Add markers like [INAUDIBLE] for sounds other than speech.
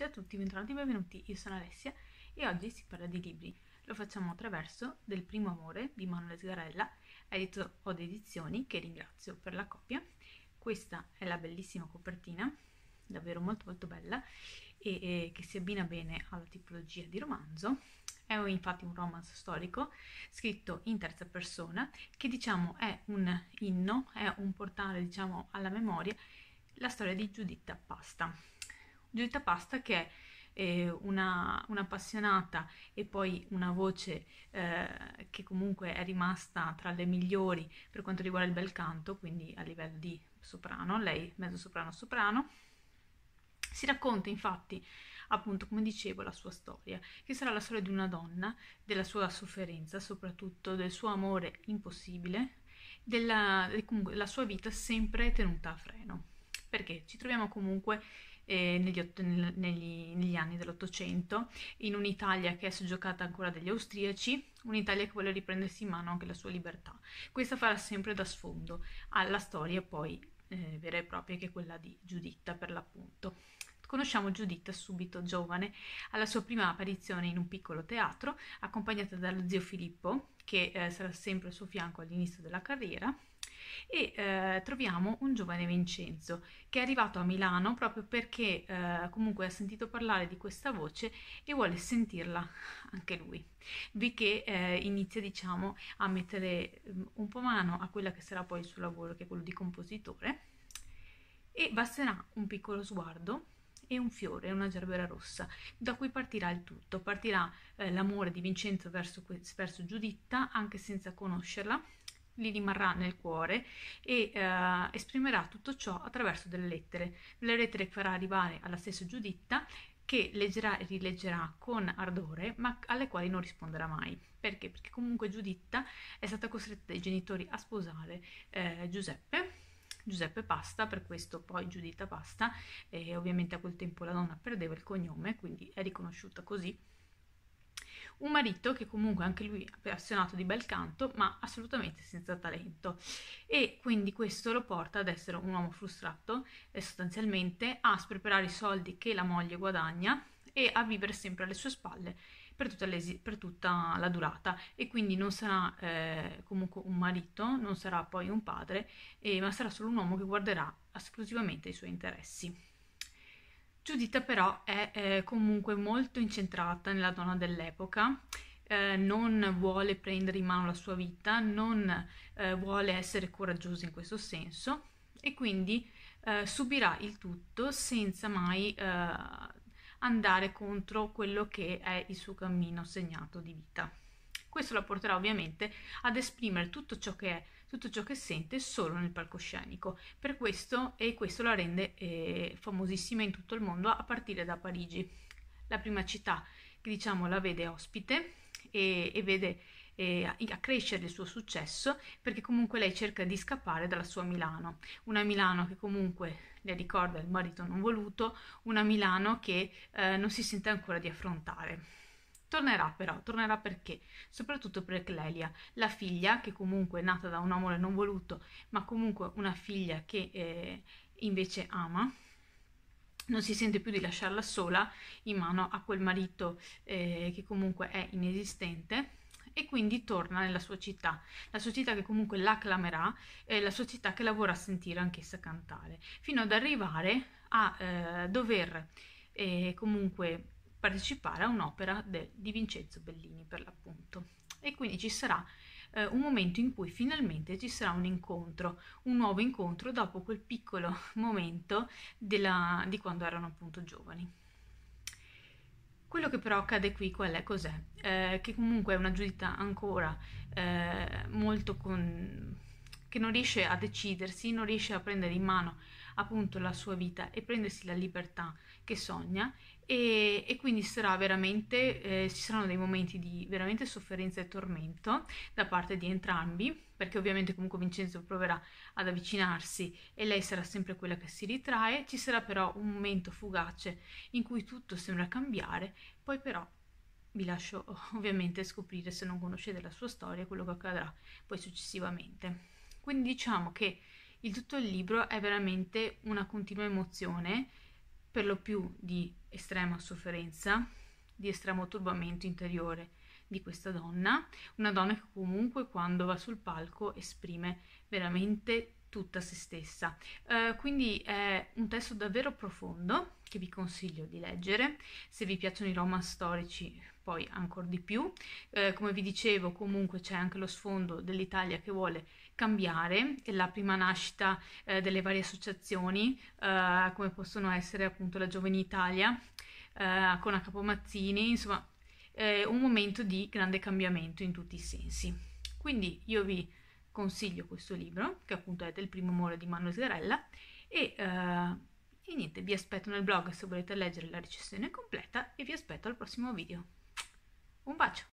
Ciao a tutti, bentornati e benvenuti, io sono Alessia e oggi si parla di libri. Lo facciamo attraverso Del primo amore di Manuel Sgarella, edito od edizioni, che ringrazio per la copia. Questa è la bellissima copertina, davvero molto molto bella, e, e che si abbina bene alla tipologia di romanzo. È infatti un romance storico scritto in terza persona che diciamo è un inno, è un portale diciamo alla memoria la storia di Giuditta Pasta Giulietta Pasta che è eh, una, un'appassionata e poi una voce eh, che comunque è rimasta tra le migliori per quanto riguarda il bel canto, quindi a livello di soprano, lei mezzo soprano soprano. Si racconta infatti, appunto, come dicevo, la sua storia, che sarà la storia di una donna, della sua sofferenza, soprattutto del suo amore impossibile, della comunque, la sua vita sempre tenuta a freno. Perché ci troviamo comunque eh, negli, negli, negli, anni dell'Ottocento, in un'Italia che è soggiocata ancora dagli austriaci, un'Italia che vuole riprendersi in mano anche la sua libertà. Questa farà sempre da sfondo alla storia poi eh, vera e propria che è quella di Giuditta per l'appunto. Conosciamo Giuditta subito giovane, alla sua prima apparizione in un piccolo teatro, accompagnata dallo zio Filippo, che eh, sarà sempre al suo fianco all'inizio della carriera, e eh, troviamo un giovane Vincenzo che è arrivato a Milano proprio perché eh, comunque ha sentito parlare di questa voce e vuole sentirla anche lui. Vi eh, inizia diciamo a mettere mm, un po' mano a quella che sarà poi il suo lavoro che è quello di compositore e basterà un piccolo sguardo e un fiore, una gerbera rossa, da cui partirà il tutto. Partirà eh, l'amore di Vincenzo verso, verso, Giuditta, anche senza conoscerla, gli rimarrà nel cuore e eh, esprimerà tutto ciò attraverso delle lettere. Le lettere che farà arrivare alla stessa Giuditta che leggerà e rileggerà con ardore, ma alle quali non risponderà mai. Perché? Perché comunque Giuditta è stata costretta dai genitori a sposare eh, Giuseppe, Giuseppe Pasta, per questo poi Giuditta Pasta, e ovviamente a quel tempo la donna perdeva il cognome, quindi è riconosciuta così un marito che comunque anche lui è appassionato di bel canto, ma assolutamente senza talento. E quindi questo lo porta ad essere un uomo frustrato e sostanzialmente a sperperare i soldi che la moglie guadagna e a vivere sempre alle sue spalle per tutta, per tutta la durata e quindi non sarà eh, comunque un marito, non sarà poi un padre, eh, ma sarà solo un uomo che guarderà esclusivamente i suoi interessi. Giuditta però è eh, comunque molto incentrata nella donna dell'epoca, eh, non vuole prendere in mano la sua vita, non eh, vuole essere coraggiosa in questo senso e quindi eh, subirà il tutto senza mai eh, andare contro quello che è il suo cammino segnato di vita. Questo la porterà ovviamente ad esprimere tutto ciò che è, tutto ciò che sente solo nel palcoscenico. Per questo, e questo la rende eh, famosissima in tutto il mondo, a partire da Parigi, la prima città che diciamo la vede ospite e, e vede eh, a crescere il suo successo perché comunque lei cerca di scappare dalla sua Milano, una Milano che comunque le ricorda il marito non voluto, una Milano che eh, non si sente ancora di affrontare. Tornerà però, tornerà perché? Soprattutto per Clelia, la figlia che comunque è nata da un amore non voluto, ma comunque una figlia che eh, invece ama, non si sente più di lasciarla sola in mano a quel marito eh, che comunque è inesistente e quindi torna nella sua città, la sua città che comunque la acclamerà, eh, la sua città che la vorrà sentire anch'essa cantare, fino ad arrivare a eh, dover eh, comunque partecipare a un'opera de, di Vincenzo Bellini per l'appunto. E quindi ci sarà eh, un momento in cui finalmente ci sarà un incontro, un nuovo incontro dopo quel piccolo [LAUGHS] momento della, di quando erano appunto giovani. Quello che però accade qui qual è? Cos'è? Eh, che comunque è una giudita ancora eh, molto con, che non riesce a decidersi, non riesce a prendere in mano appunto la sua vita e prendersi la libertà che sogna e, e quindi sarà veramente, eh, ci saranno dei momenti di veramente sofferenza e tormento da parte di entrambi, perché ovviamente comunque Vincenzo proverà ad avvicinarsi e lei sarà sempre quella che si ritrae, ci sarà però un momento fugace in cui tutto sembra cambiare, poi però vi lascio ovviamente scoprire se non conoscete la sua storia quello che accadrà poi successivamente. Quindi diciamo che il tutto il libro è veramente una continua emozione, per lo più di estrema sofferenza, di estremo turbamento interiore di questa donna, una donna che comunque quando va sul palco esprime veramente tutta se stessa. Uh, quindi è un testo davvero profondo che vi consiglio di leggere. Se vi piacciono i roman storici, poi ancora di più. Uh, come vi dicevo, comunque c'è anche lo sfondo dell'Italia che vuole cambiare e la prima nascita uh, delle varie associazioni, come possono essere appunto la Giovane Italia con a Capomazzini, insomma, un momento di grande cambiamento in tutti i sensi. Quindi io vi consiglio questo libro, che appunto è del primo amore di Manuel Sgarella, e, uh, e niente, vi aspetto nel blog se volete leggere la recensione completa e vi aspetto al prossimo video. Un bacio!